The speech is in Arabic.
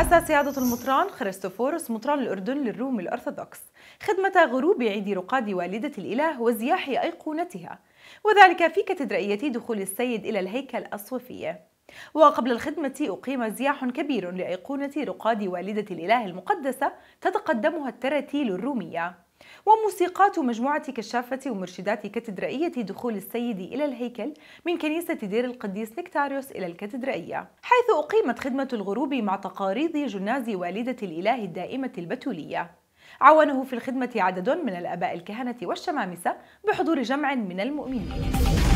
أسس سيادة المطران خريستوفوروس مطران الأردن للروم الأرثوذكس خدمة غروب عيد رقاد والدة الإله وزياح أيقونتها وذلك في كاتدرائية دخول السيد إلى الهيكل الصوفية وقبل الخدمة أقيم زياح كبير لأيقونة رقاد والدة الإله المقدسة تتقدمها التراتيل الرومية وموسيقات مجموعة كشافة ومرشدات كاتدرائية دخول السيد إلى الهيكل من كنيسة دير القديس نكتاريوس إلى الكاتدرائية حيث أقيمت خدمة الغروب مع تقاريض جناز والدة الإله الدائمة البتولية عاونه في الخدمة عدد من الآباء الكهنة والشمامسة بحضور جمع من المؤمنين